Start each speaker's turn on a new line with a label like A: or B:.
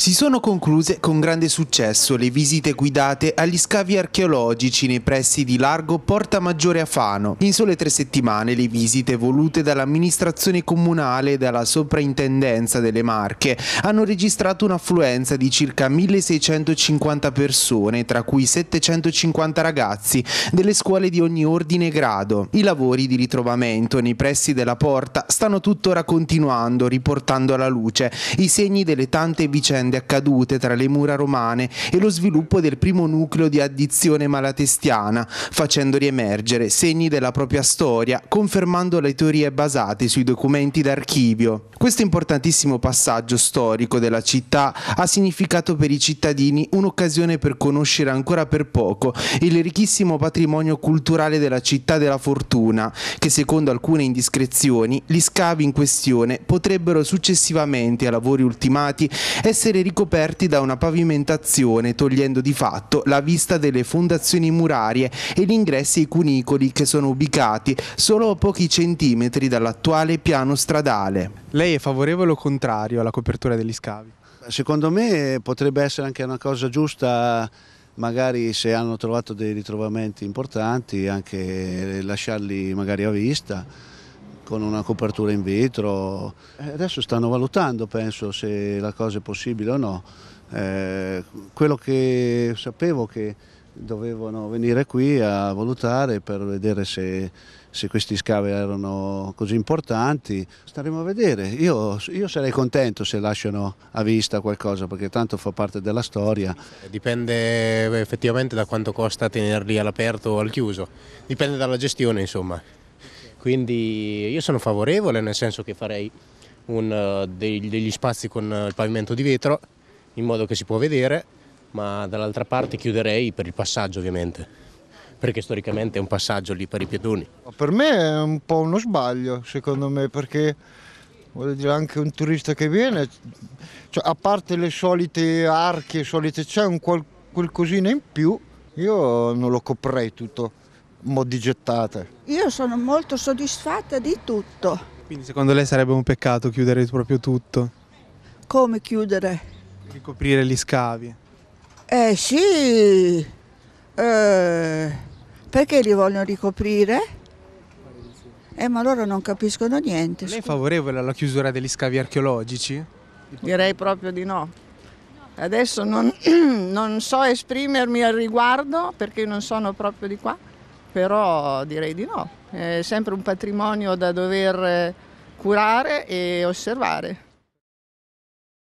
A: Si sono concluse con grande successo le visite guidate agli scavi archeologici nei pressi di Largo Porta Maggiore a Fano. In sole tre settimane le visite volute dall'amministrazione comunale e dalla soprintendenza delle Marche hanno registrato un'affluenza di circa 1650 persone, tra cui 750 ragazzi delle scuole di ogni ordine e grado. I lavori di ritrovamento nei pressi della porta stanno tuttora continuando, riportando alla luce i segni delle tante vicende vicende accadute tra le mura romane e lo sviluppo del primo nucleo di addizione malatestiana, facendo riemergere segni della propria storia, confermando le teorie basate sui documenti d'archivio. Questo importantissimo passaggio storico della città ha significato per i cittadini un'occasione per conoscere ancora per poco il ricchissimo patrimonio culturale della città della fortuna, che secondo alcune indiscrezioni gli scavi in questione potrebbero successivamente a lavori ultimati essere essere ricoperti da una pavimentazione, togliendo di fatto la vista delle fondazioni murarie e gli ingressi ai cunicoli che sono ubicati solo a pochi centimetri dall'attuale piano stradale. Lei è favorevole o contrario alla copertura degli scavi?
B: Secondo me potrebbe essere anche una cosa giusta magari se hanno trovato dei ritrovamenti importanti anche lasciarli magari a vista con una copertura in vetro. Eh, adesso stanno valutando, penso, se la cosa è possibile o no. Eh, quello che sapevo che dovevano venire qui a valutare per vedere se, se questi scavi erano così importanti. Staremo a vedere. Io, io, sarei contento se lasciano a vista qualcosa perché tanto fa parte della storia.
C: Dipende effettivamente da quanto costa tenerli all'aperto o al chiuso. Dipende dalla gestione insomma. Quindi io sono favorevole, nel senso che farei un, eh, degli, degli spazi con eh, il pavimento di vetro in modo che si può vedere, ma dall'altra parte chiuderei per il passaggio ovviamente perché storicamente è un passaggio lì per i pedoni.
B: Per me è un po' uno sbaglio, secondo me, perché voglio dire anche un turista che viene, cioè, a parte le solite arche, solite, c'è un qual, qualcosina in più, io non lo coprei tutto mo' di gettate.
D: Io sono molto soddisfatta di tutto.
A: Quindi secondo lei sarebbe un peccato chiudere proprio tutto?
D: Come chiudere?
A: Ricoprire gli scavi.
D: Eh sì, eh, perché li vogliono ricoprire? Eh ma loro non capiscono niente. Lei è
A: favorevole alla chiusura degli scavi archeologici?
D: Direi proprio di no. Adesso non, non so esprimermi al riguardo perché non sono proprio di qua però direi di no. È sempre un patrimonio da dover eh, curare e osservare.